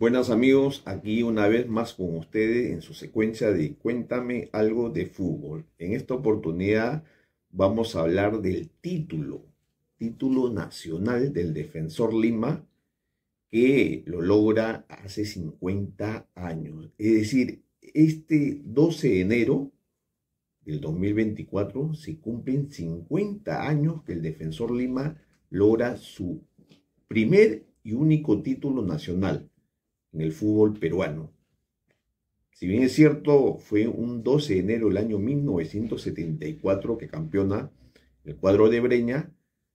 Buenas amigos, aquí una vez más con ustedes en su secuencia de Cuéntame algo de fútbol. En esta oportunidad vamos a hablar del título, título nacional del Defensor Lima, que lo logra hace 50 años. Es decir, este 12 de enero del 2024 se cumplen 50 años que el Defensor Lima logra su primer y único título nacional en el fútbol peruano. Si bien es cierto, fue un 12 de enero del año 1974 que campeona el cuadro de Breña,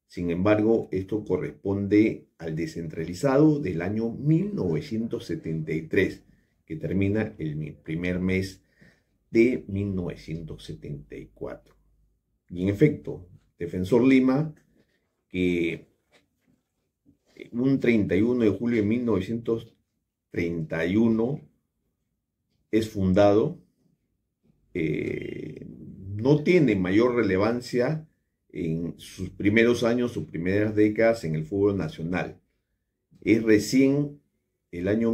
sin embargo, esto corresponde al descentralizado del año 1973, que termina el primer mes de 1974. Y en efecto, Defensor Lima, que un 31 de julio de 1974 es fundado, eh, no tiene mayor relevancia en sus primeros años, sus primeras décadas en el fútbol nacional. Es recién el año 1960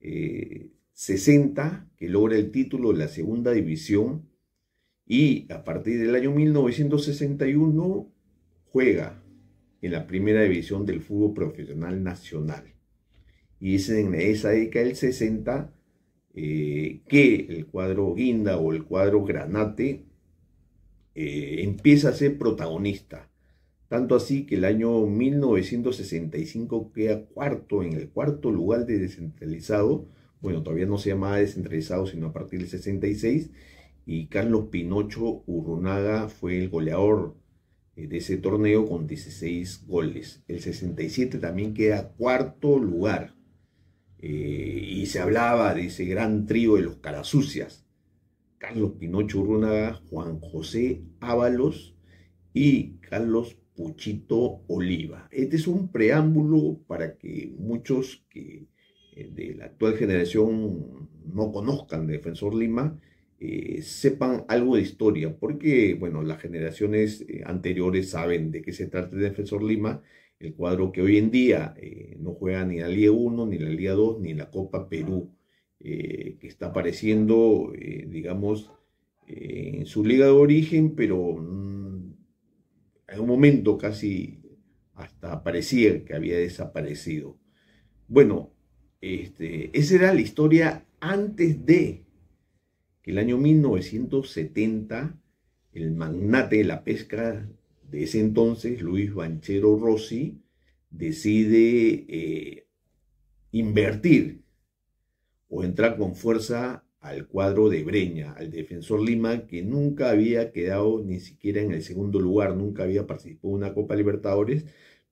eh, que logra el título de la segunda división y a partir del año 1961 juega en la primera división del fútbol profesional nacional. Y es en esa década del 60 eh, que el cuadro Guinda o el cuadro Granate eh, empieza a ser protagonista. Tanto así que el año 1965 queda cuarto en el cuarto lugar de descentralizado. Bueno, todavía no se llama descentralizado, sino a partir del 66. Y Carlos Pinocho Urrunaga fue el goleador eh, de ese torneo con 16 goles. El 67 también queda cuarto lugar y se hablaba de ese gran trío de los carasucias, Carlos Pinocho Urrunaga, Juan José Ábalos y Carlos Puchito Oliva. Este es un preámbulo para que muchos que eh, de la actual generación no conozcan Defensor Lima, eh, sepan algo de historia, porque, bueno, las generaciones eh, anteriores saben de qué se trata Defensor Lima el cuadro que hoy en día eh, no juega ni la Liga 1, ni la Liga 2, ni la Copa Perú, eh, que está apareciendo, eh, digamos, en su liga de origen, pero mm, en un momento casi hasta parecía que había desaparecido. Bueno, este, esa era la historia antes de que el año 1970 el magnate de la pesca de ese entonces, Luis Banchero Rossi decide eh, invertir o entrar con fuerza al cuadro de Breña, al defensor Lima, que nunca había quedado ni siquiera en el segundo lugar, nunca había participado en una Copa Libertadores,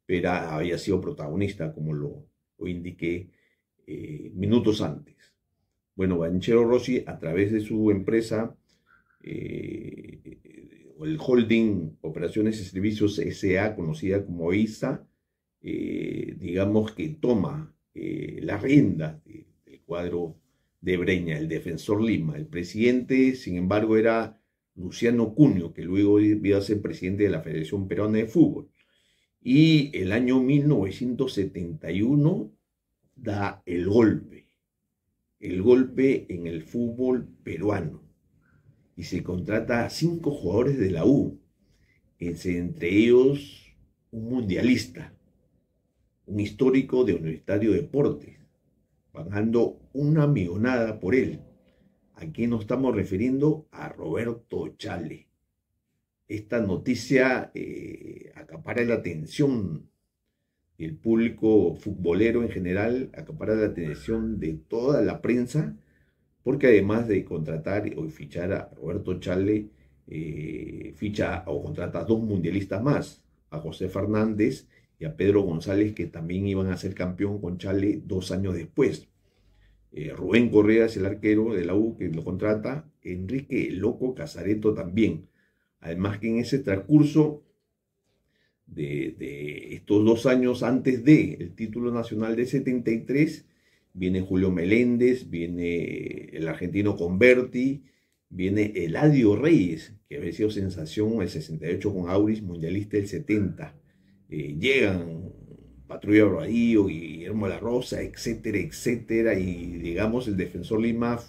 pero había sido protagonista, como lo, indiqué eh, minutos antes. Bueno, Banchero Rossi, a través de su empresa eh, el holding Operaciones y Servicios SA, conocida como e ISA, eh, digamos que toma la eh, las riendas del cuadro de Breña, el defensor Lima. El presidente, sin embargo, era Luciano Cunio, que luego iba a ser presidente de la Federación Peruana de Fútbol. Y el año 1971 da el golpe, el golpe en el fútbol peruano y se contrata a cinco jugadores de la U, entre ellos un mundialista, un histórico de Universitario Deportes, pagando una millonada por él. Aquí nos estamos refiriendo a Roberto Chale. Esta noticia eh, acapara la atención del público futbolero en general, acapara la atención de toda la prensa porque además de contratar o fichar a Roberto Chale, eh, ficha o contrata a dos mundialistas más, a José Fernández y a Pedro González, que también iban a ser campeón con Chale dos años después. Eh, Rubén Correa es el arquero de la U que lo contrata, Enrique Loco Casareto también. Además que en ese transcurso de, estos dos años antes del el título nacional de 73, viene Julio Meléndez, viene el argentino Converti, viene Eladio Reyes, que había sido sensación el 68 con Auris, mundialista del 70. Eh, llegan Patrulla y Guillermo La Rosa, etcétera, etcétera, y digamos el defensor Lima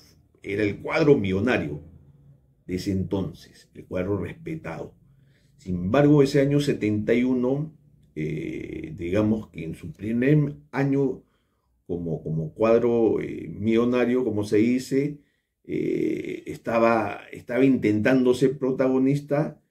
era el cuadro millonario de ese entonces, el cuadro respetado. Sin embargo, ese año 71, eh, digamos que en su primer año como, cuadro eh, millonario, como se dice, eh, estaba, estaba intentando ser protagonista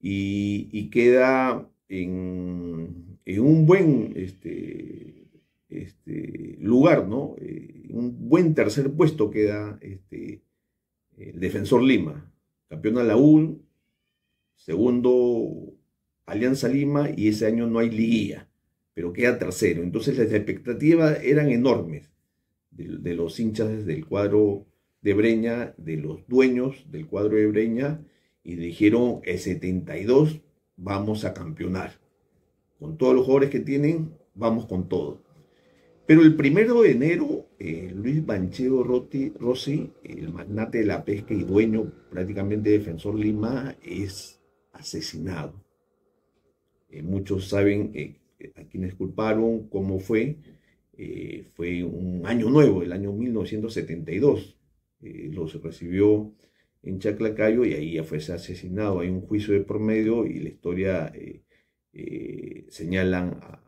y, queda en, en, un buen este, este lugar, ¿no? Eh, un buen tercer puesto queda este, el Defensor Lima, campeón a la U, segundo Alianza Lima y ese año no hay liguilla pero queda tercero. Entonces las expectativas eran enormes de, los hinchas del cuadro de Breña, de los dueños del cuadro de Breña, y dijeron, el 72 vamos a campeonar. Con todos los jugadores que tienen, vamos con todo. Pero el primero de enero, eh, Luis Banchero Rossi, el magnate de la pesca y dueño prácticamente Defensor Lima, es asesinado. Eh, muchos saben que eh, a quienes culparon cómo fue, eh, fue un año nuevo, el año 1972. Eh, los recibió en Chaclacayo y ahí ya fue asesinado. Hay un juicio de por medio y la historia eh, señalan a,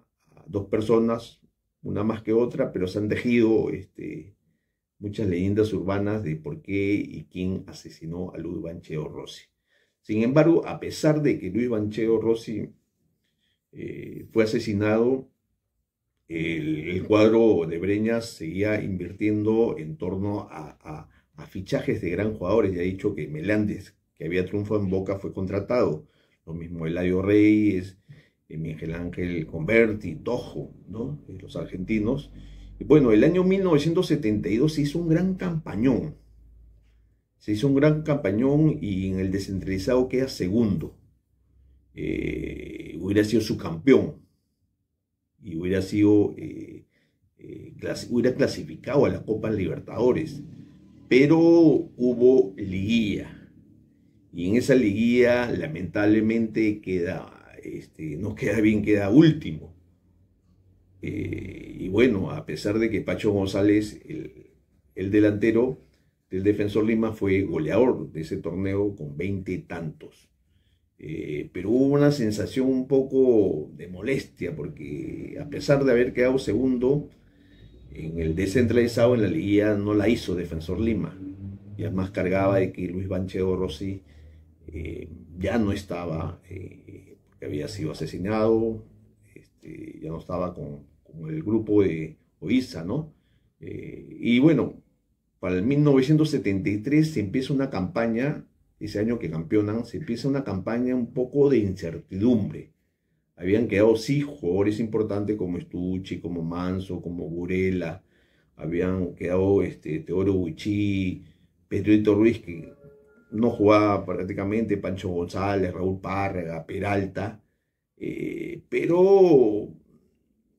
dos personas, una más que otra, pero se han tejido este, muchas leyendas urbanas de por qué y quién asesinó a Luis Bancheo Rossi. Sin embargo, a pesar de que Luis Bancheo Rossi fue asesinado, el, cuadro de Breñas seguía invirtiendo en torno a, fichajes de gran jugadores. Ya he dicho que Melández, que había triunfo en Boca, fue contratado. Lo mismo Eladio Reyes, eh, Miguel Ángel Converti, Tojo, ¿no? Eh, los argentinos. Y bueno, el año 1972 se hizo un gran campañón. Se hizo un gran campañón y en el descentralizado queda segundo. Eh, hubiera sido su campeón y hubiera sido eh, eh, hubiera clasificado a la copa Libertadores, pero hubo liguilla y en esa liguilla lamentablemente queda este, no queda bien, queda último. y bueno, a pesar de que Pacho González, el, el delantero del Defensor Lima, fue goleador de ese torneo con 20 tantos. Eh, pero hubo una sensación un poco de molestia, porque a pesar de haber quedado segundo en el descentralizado, en la liguilla no la hizo Defensor Lima. Y además cargaba de que Luis Banchero Rossi eh, ya no estaba, eh, había sido asesinado, este, ya no estaba con, el grupo de OISA, ¿no? y bueno, para el 1973 se empieza una campaña ese año que campeonan, se empieza una campaña un poco de incertidumbre. Habían quedado sí jugadores importantes como Estucci, como Manso, como Burela, habían quedado este, Teoro Huichí, Pedrito Ruiz, que no jugaba prácticamente, Pancho González, Raúl Párraga, Peralta, eh, pero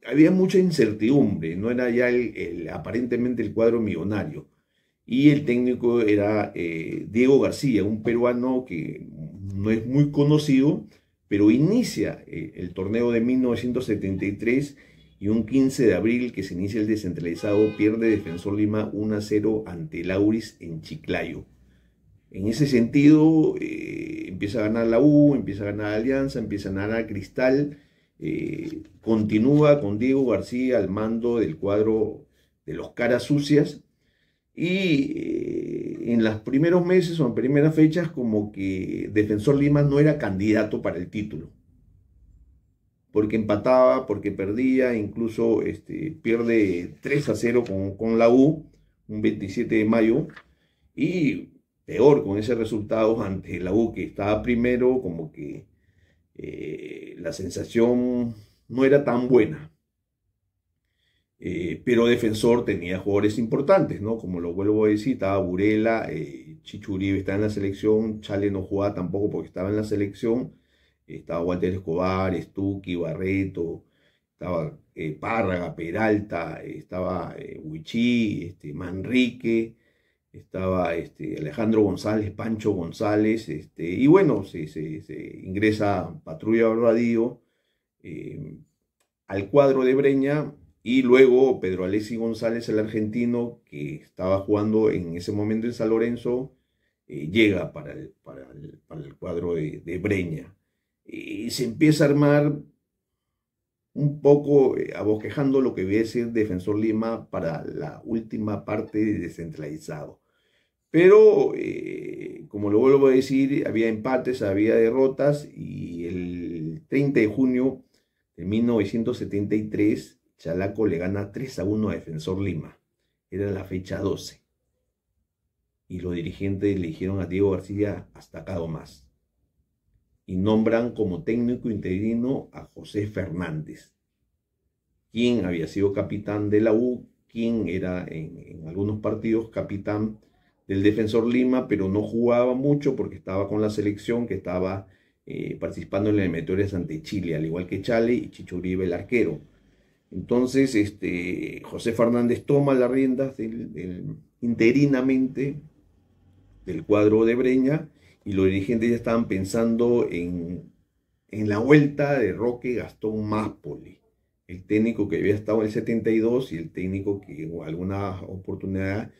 había mucha incertidumbre, no era ya aparentemente el cuadro millonario y el técnico era eh, Diego García, un peruano que no es muy conocido, pero inicia eh, el torneo de 1973 y un 15 de abril que se inicia el descentralizado pierde Defensor Lima 1-0 ante Lauris en Chiclayo. En ese sentido, eh, empieza a ganar la U, empieza a ganar Alianza, empieza a ganar Cristal, continúa con Diego García al mando del cuadro de los caras sucias y eh, en los primeros meses o en primeras fechas como que Defensor Lima no era candidato para el título. Porque empataba, porque perdía, incluso este, pierde 3 a 0 con, la U un 27 de mayo. Y peor con ese resultado ante la U que estaba primero, como que eh, la sensación no era tan buena. Eh, pero Defensor tenía jugadores importantes, ¿no? Como lo vuelvo a decir, estaba Burela, eh, está estaba en la selección, Chale no jugaba tampoco porque estaba en la selección, estaba Walter Escobar, Stucky, Barreto, estaba eh, Párraga, Peralta, estaba eh, Huichí, este, Manrique, estaba este, Alejandro González, Pancho González, este, y bueno, se, se, ingresa Patrulla Barbadío al cuadro de Breña, y luego Pedro Alessi González, el argentino, que estaba jugando en ese momento en San Lorenzo, eh, llega para el, para cuadro de, Breña. Y se empieza a armar un poco eh, aboquejando lo que a ser Defensor Lima para la última parte de descentralizado. Pero, eh, como lo vuelvo a decir, había empates, había derrotas y el 30 de junio de 1973 Chalaco le gana 3 a 1 a Defensor Lima. Era la fecha 12. Y los dirigentes le dijeron a Diego García hasta acá más. Y nombran como técnico interino a José Fernández, quien había sido capitán de la U, quien era en, algunos partidos capitán del Defensor Lima, pero no jugaba mucho porque estaba con la selección que estaba eh, participando en las eliminatorias ante Chile, al igual que Chale y Chicho el arquero entonces, este, José Fernández toma las riendas interinamente del cuadro de Breña y los dirigentes ya estaban pensando en, la vuelta de Roque Gastón Máspoli, el técnico que había estado en el 72 y el técnico que en alguna oportunidad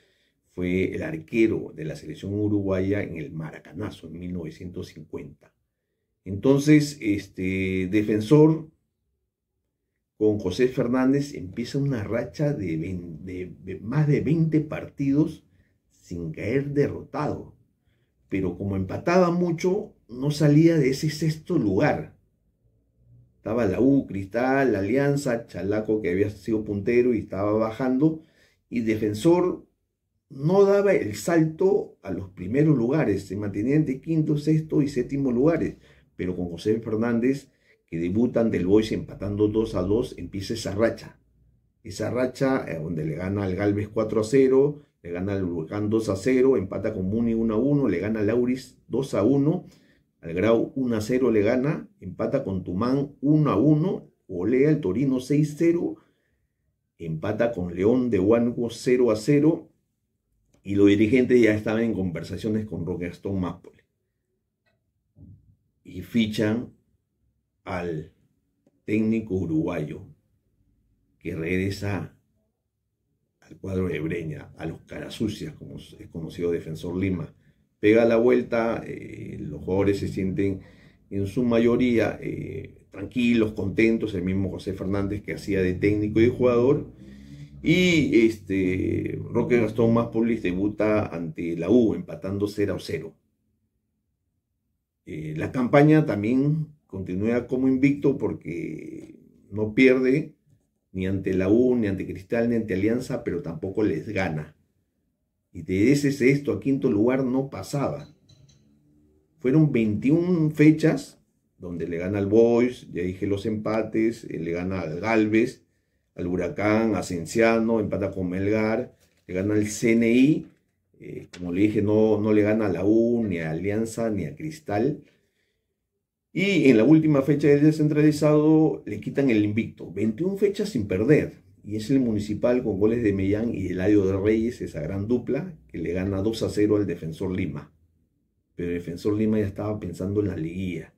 fue el arquero de la selección uruguaya en el Maracanazo en 1950. Entonces, este defensor con José Fernández empieza una racha de, más de 20 partidos sin caer derrotado. Pero como empataba mucho, no salía de ese sexto lugar. Estaba la U, Cristal, la Alianza, Chalaco que había sido puntero y estaba bajando. Y Defensor no daba el salto a los primeros lugares. Se mantenía entre quinto, sexto y séptimo lugares. Pero con José Fernández debutan del Boys empatando 2 a 2, empieza esa racha. Esa racha eh, donde le gana al Galvez 4 a 0, le gana al Huracán 2 a 0, empata con Muni 1 a 1, le gana a Lauris 2 a 1, al Grau 1 a 0 le gana, empata con Tumán 1 a 1, olea el Torino 6 a 0, empata con León de Huanco 0 a 0 y los dirigentes ya estaban en conversaciones con Roque Gastón Mápole. Y fichan al técnico uruguayo que regresa al cuadro de Breña, a los Carasucias, como es conocido Defensor Lima. Pega la vuelta, eh, los jugadores se sienten en su mayoría eh, tranquilos, contentos, el mismo José Fernández que hacía de técnico y de jugador. Y este, Roque Gastón Máspolis debuta ante la U, empatando 0 a 0. Eh, la campaña también continúa como invicto porque no pierde ni ante la U, ni ante Cristal, ni ante Alianza, pero tampoco les gana. Y de ese sexto a quinto lugar no pasaba. Fueron 21 fechas donde le gana al Boys, ya dije los empates, eh, le gana al Galvez, al Huracán, a Cenciano, empata con Melgar, le gana al CNI, eh, como le dije, no, no le gana a la U, ni a Alianza, ni a Cristal, y en la última fecha del descentralizado le quitan el invicto, 21 fechas sin perder. Y es el municipal con goles de Mellán y el Ladio de Reyes, esa gran dupla, que le gana 2 a 0 al Defensor Lima. Pero el Defensor Lima ya estaba pensando en la liguilla.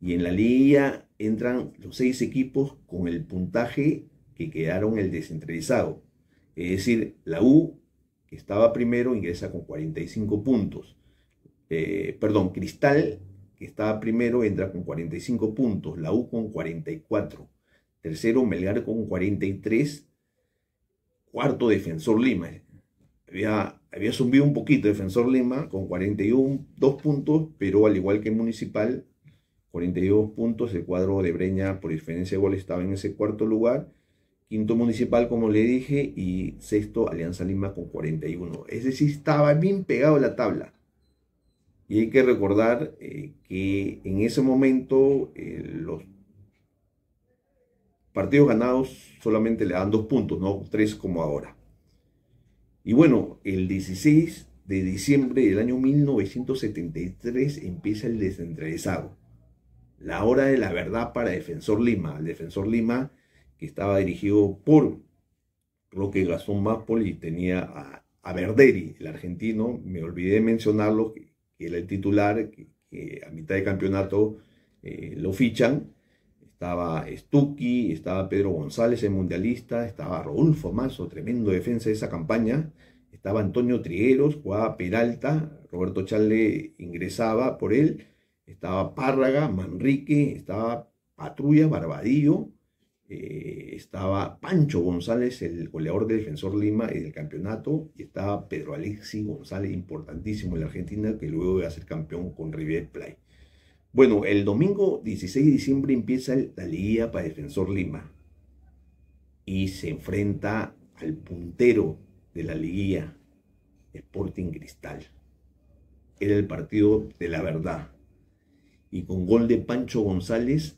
Y en la liguilla entran los seis equipos con el puntaje que quedaron el descentralizado. Es decir, la U, que estaba primero, ingresa con 45 puntos. Eh, perdón, Cristal que estaba primero, entra con 45 puntos, la U con 44, tercero Melgar con 43, cuarto Defensor Lima. Había, había subido un poquito Defensor Lima con 41 dos puntos, pero al igual que Municipal, 42 puntos, el cuadro de Breña por diferencia de gol estaba en ese cuarto lugar, quinto Municipal como le dije y sexto Alianza Lima con 41. Es decir, estaba bien pegado a la tabla. Y hay que recordar eh, que en ese momento eh, los partidos ganados solamente le dan dos puntos, no tres como ahora. Y bueno, el 16 de diciembre del año 1973 empieza el descentralizado La hora de la verdad para Defensor Lima. El Defensor Lima que estaba dirigido por Roque que Mápoli, y tenía a, a Verderi, el argentino, me olvidé mencionarlo, que era el titular, que, a mitad de campeonato eh, lo fichan. Estaba Stucky, estaba Pedro González, el mundialista, estaba Rodolfo Mazo, tremendo defensa de esa campaña. Estaba Antonio Trigueros, jugaba Peralta, Roberto Charle ingresaba por él. Estaba Párraga, Manrique, estaba Patrulla, Barbadillo, eh, estaba Pancho González, el goleador del Defensor Lima y del campeonato, y estaba Pedro Alexis González, importantísimo en la Argentina, que luego iba a ser campeón con River Play. Bueno, el domingo 16 de diciembre empieza la liguilla para Defensor Lima y se enfrenta al puntero de la liguilla, Sporting Cristal. Era el partido de la verdad. Y con gol de Pancho González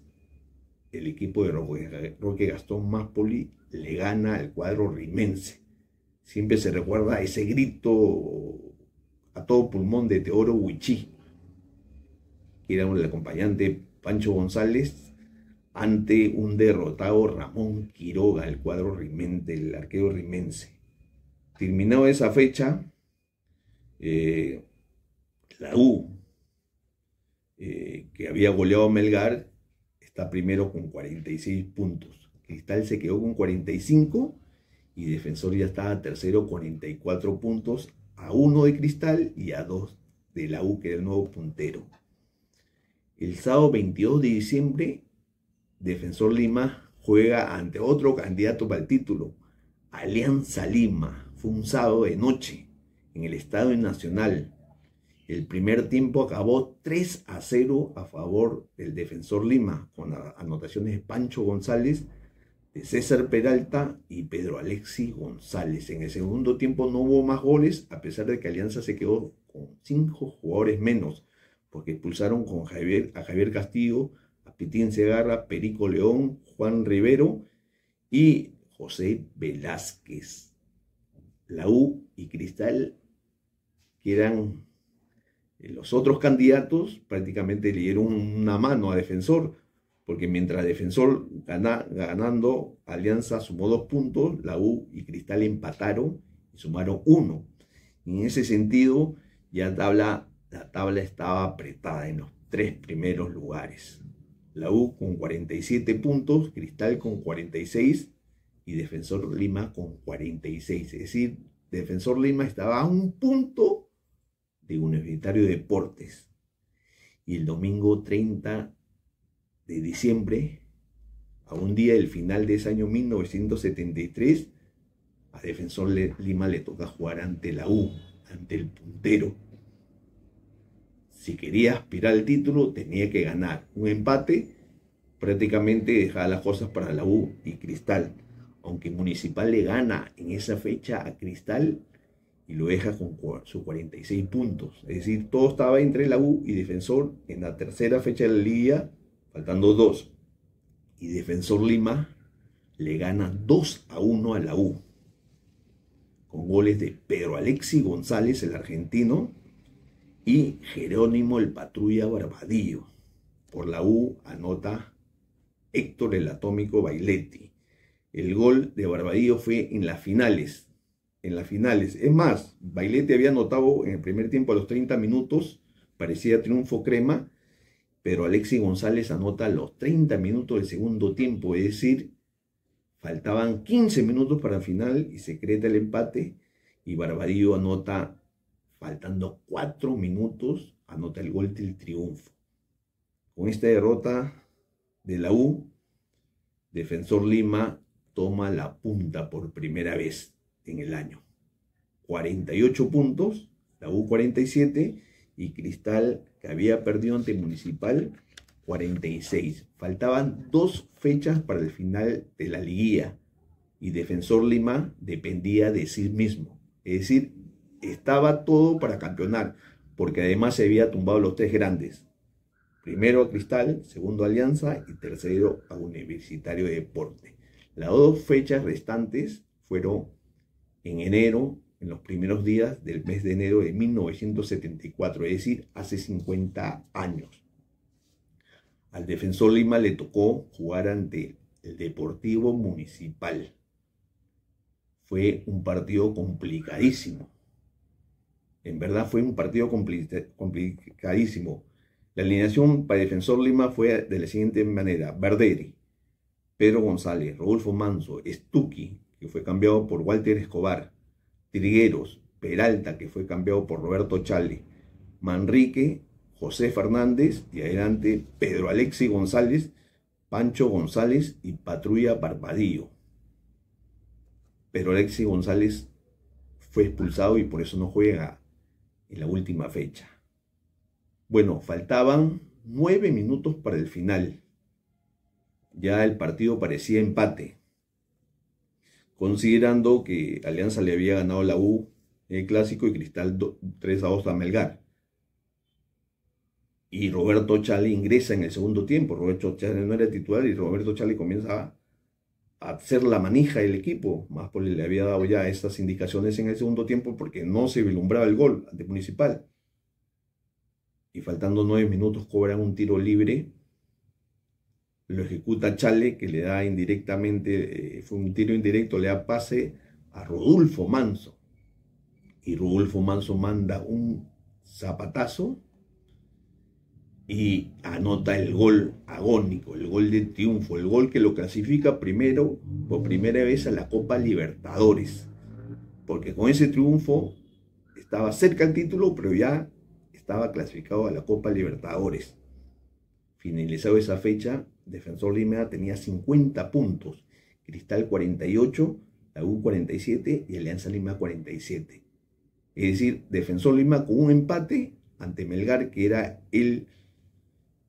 el equipo de Roque Gastón Máspoli le gana al cuadro rimense. Siempre se recuerda ese grito a todo pulmón de Teoro Huichí, que era el acompañante Pancho González, ante un derrotado Ramón Quiroga, el cuadro rimense, el arquero rimense. Terminado esa fecha, eh, la U, eh, que había goleado a Melgar, está primero con 46 puntos. Cristal se quedó con 45 y Defensor ya estaba tercero tercero, 44 puntos, a uno de Cristal y a dos de la U, que era el nuevo puntero. El sábado 22 de diciembre, Defensor Lima juega ante otro candidato para el título, Alianza Lima. Fue un sábado de noche en el Estadio Nacional. El primer tiempo acabó 3 a 0 a favor del Defensor Lima, con anotaciones de Pancho González, de César Peralta y Pedro Alexis González. En el segundo tiempo no hubo más goles, a pesar de que Alianza se quedó con 5 jugadores menos, porque expulsaron con Javier, a Javier Castillo, a Pitín Segarra, Perico León, Juan Rivero y José Velázquez. La U y Cristal, quedan. Eh, los otros candidatos prácticamente le dieron una mano a Defensor, porque mientras Defensor ganando, Alianza sumó dos puntos, la U y Cristal empataron y sumaron uno. en ese sentido, ya la tabla estaba apretada en los tres primeros lugares. La U con 47 puntos, Cristal con 46 y Defensor Lima con 46. Es decir, Defensor Lima estaba a un punto de Universitario de Deportes. Y el domingo 30 de diciembre, a un día del final de ese año 1973, a Defensor Lima le toca jugar ante la U, ante el puntero. Si quería aspirar al título, tenía que ganar. Un empate prácticamente dejaba las cosas para la U y Cristal. Aunque Municipal le gana en esa fecha a Cristal, y lo deja con sus 46 puntos. Es decir, todo estaba entre la U y Defensor en la tercera fecha de la liga, faltando dos. Y Defensor Lima le gana 2 a 1 a la U, con goles de Pedro Alexi González, el argentino, y Jerónimo el Patrulla Barbadillo. Por la U anota Héctor el Atómico Bailetti. El gol de Barbadillo fue en las finales en las finales. Es más, Bailete había anotado en el primer tiempo a los 30 minutos, parecía triunfo crema, pero Alexis González anota a los 30 minutos del segundo tiempo, es decir, faltaban 15 minutos para final y secreta el empate y Barbadillo anota, faltando 4 minutos, anota el gol del triunfo. Con esta derrota de la U, Defensor Lima toma la punta por primera vez en el año. 48 puntos, la U 47 y Cristal, que había perdido ante Municipal, 46. Faltaban dos fechas para el final de la liguilla y Defensor Lima dependía de sí mismo. Es decir, estaba todo para campeonar, porque además se había tumbado los tres grandes. Primero a Cristal, segundo a Alianza y tercero a Universitario de Deporte. Las dos fechas restantes fueron en enero, en los primeros días del mes de enero de 1974, es decir, hace 50 años. Al defensor Lima le tocó jugar ante el Deportivo Municipal. Fue un partido complicadísimo. En verdad fue un partido complicadísimo. La alineación para Defensor Lima fue de la siguiente manera. Verderi, Pedro González, Rodolfo Manso, Stucky, que fue cambiado por Walter Escobar, Trigueros, Peralta, que fue cambiado por Roberto Chale, Manrique, José Fernández y adelante Pedro Alexi González, Pancho González y Patrulla Barbadillo. Pedro Alexi González fue expulsado y por eso no juega en la última fecha. Bueno, faltaban nueve minutos para el final. Ya el partido parecía empate considerando que Alianza le había ganado la U el eh, clásico y Cristal 3 a 2 a Melgar. Y Roberto Chale ingresa en el segundo tiempo. Roberto Chale no era titular y Roberto Chale comienza a hacer la manija del equipo. Más porque le había dado ya estas indicaciones en el segundo tiempo porque no se vislumbraba el gol ante Municipal. Y faltando nueve minutos cobran un tiro libre lo ejecuta Chale, que le da indirectamente, eh, fue un tiro indirecto, le da pase a Rodolfo Manso. Y Rodolfo Manso manda un zapatazo y anota el gol agónico, el gol de triunfo, el gol que lo clasifica primero, por primera vez, a la Copa Libertadores. Porque con ese triunfo estaba cerca el título, pero ya estaba clasificado a la Copa Libertadores. Finalizado esa fecha, Defensor Lima tenía 50 puntos, Cristal 48, la U 47 y Alianza Lima 47. Es decir, Defensor Lima con un empate ante Melgar, que era el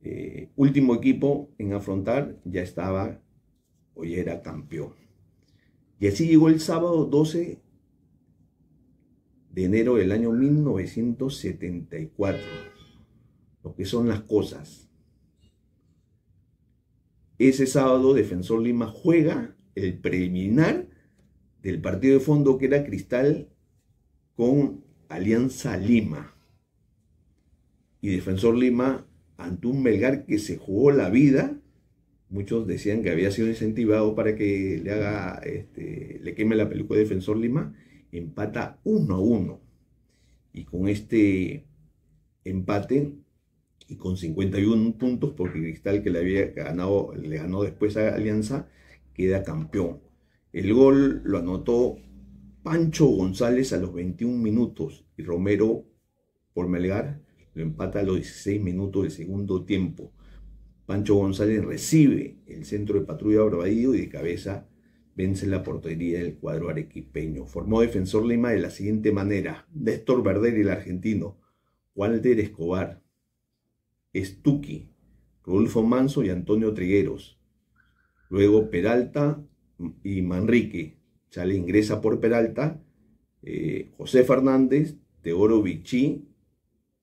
eh, último equipo en afrontar, ya estaba o ya era campeón. Y así llegó el sábado 12 de enero del año 1974. Lo que son las cosas. Ese sábado Defensor Lima juega el preliminar del partido de fondo que era Cristal con Alianza Lima. Y Defensor Lima ante un Melgar que se jugó la vida. Muchos decían que había sido incentivado para que le haga, este, le queme la peluca de Defensor Lima. Empata 1 a 1. Y con este empate y con 51 puntos, porque Cristal, que le había ganado, le ganó después a Alianza, queda campeón. El gol lo anotó Pancho González a los 21 minutos y Romero por Melgar lo empata a los 16 minutos del segundo tiempo. Pancho González recibe el centro de patrulla Barbadillo y de cabeza vence la portería del cuadro arequipeño. Formó defensor Lima de la siguiente manera: Néstor Verder, el argentino, Walter Escobar, Estuqui, Rodolfo Manso y Antonio Trigueros. Luego Peralta y Manrique. Sale ingresa por Peralta eh, José Fernández, Teoro Vichy,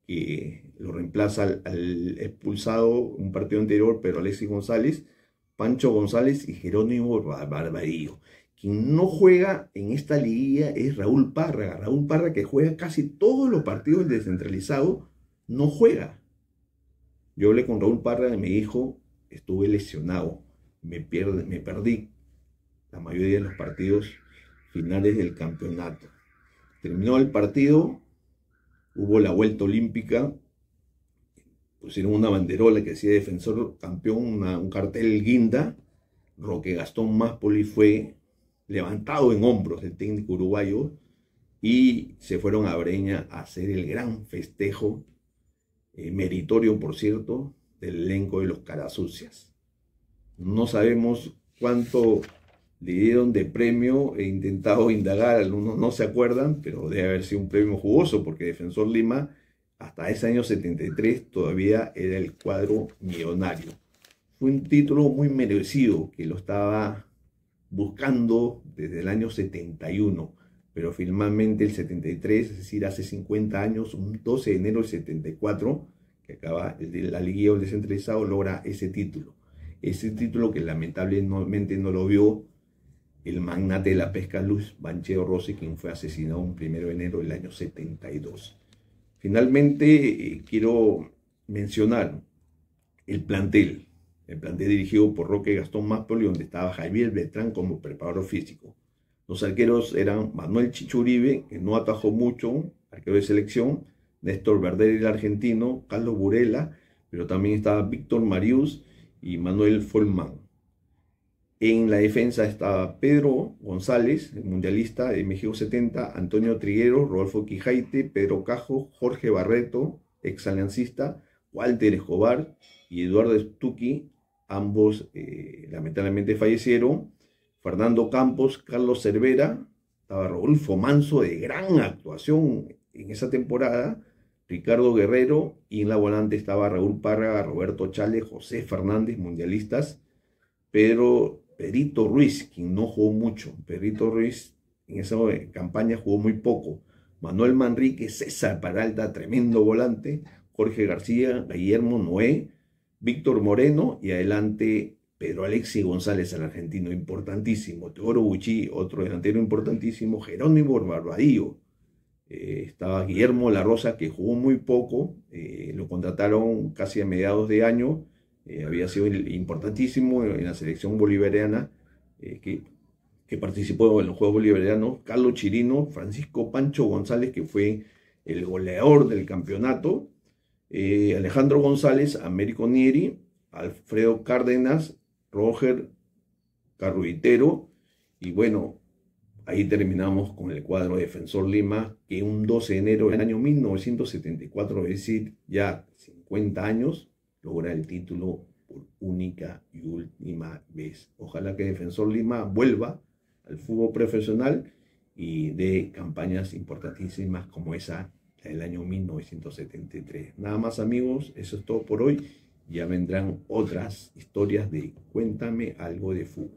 que lo reemplaza al, expulsado un partido anterior, pero Alexis González, Pancho González y Jerónimo Barbarillo. Quien no juega en esta liguilla es Raúl Parra, Raúl Parra que juega casi todos los partidos del descentralizado, no juega yo hablé con Raúl Parra y me dijo, estuve lesionado, me, pierde, me perdí la mayoría de los partidos finales del campeonato. Terminó el partido, hubo la vuelta olímpica, pusieron una banderola que decía defensor campeón, un cartel guinda. Roque Gastón Máspoli fue levantado en hombros del técnico uruguayo y se fueron a Breña a hacer el gran festejo eh, meritorio, por cierto, del elenco de los Carasucias. No sabemos cuánto le dieron de premio, he intentado indagar, algunos no se acuerdan, pero debe haber sido un premio jugoso, porque Defensor Lima hasta ese año 73 todavía era el cuadro millonario. Fue un título muy merecido que lo estaba buscando desde el año 71 pero finalmente el 73, es decir, hace 50 años, un 12 de enero del 74, que acaba el, la Liguilla el descentralizado, logra ese título. Ese título que lamentablemente no lo vio el magnate de la pesca Luz Bancheo Rossi, quien fue asesinado un 1 de enero del año 72. Finalmente, eh, quiero mencionar el plantel, el plantel dirigido por Roque Gastón Máspoli, donde estaba Javier Beltrán como preparador físico. Los arqueros eran Manuel Chichuribe, que no atajó mucho, arquero de selección, Néstor y el argentino, Carlos Burela, pero también estaba Víctor Marius y Manuel Folman. En la defensa estaba Pedro González, mundialista de México 70, Antonio Triguero, Rodolfo Quijaite, Pedro Cajo, Jorge Barreto, exalancista, Walter Escobar y Eduardo Stuki, ambos eh, lamentablemente fallecieron. Fernando Campos, Carlos Cervera, estaba Raúl Manso de gran actuación en esa temporada, Ricardo Guerrero y en la volante estaba Raúl Parra, Roberto Chale, José Fernández, mundialistas, pero Perito Ruiz, quien no jugó mucho, Perito Ruiz en esa campaña jugó muy poco, Manuel Manrique, César Paralta, tremendo volante, Jorge García, Guillermo Noé, Víctor Moreno y adelante Pedro Alexis González, el argentino, importantísimo. Teoro Bucci, otro delantero importantísimo. Jerónimo Barbadillo. Eh, estaba Guillermo La Rosa, que jugó muy poco. Eh, lo contrataron casi a mediados de año. Eh, había sido importantísimo en la selección bolivariana, que, que, participó en los Juegos Bolivarianos. Carlos Chirino, Francisco Pancho González, que fue el goleador del campeonato. Alejandro González, Américo Nieri, Alfredo Cárdenas, Roger Carruitero. Y bueno, ahí terminamos con el cuadro Defensor Lima, que un 12 de enero del año 1974, es decir, ya 50 años, logra el título por única y última vez. Ojalá que Defensor Lima vuelva al fútbol profesional y dé campañas importantísimas como esa del año 1973. Nada más amigos, eso es todo por hoy ya vendrán otras historias de Cuéntame algo de fuga.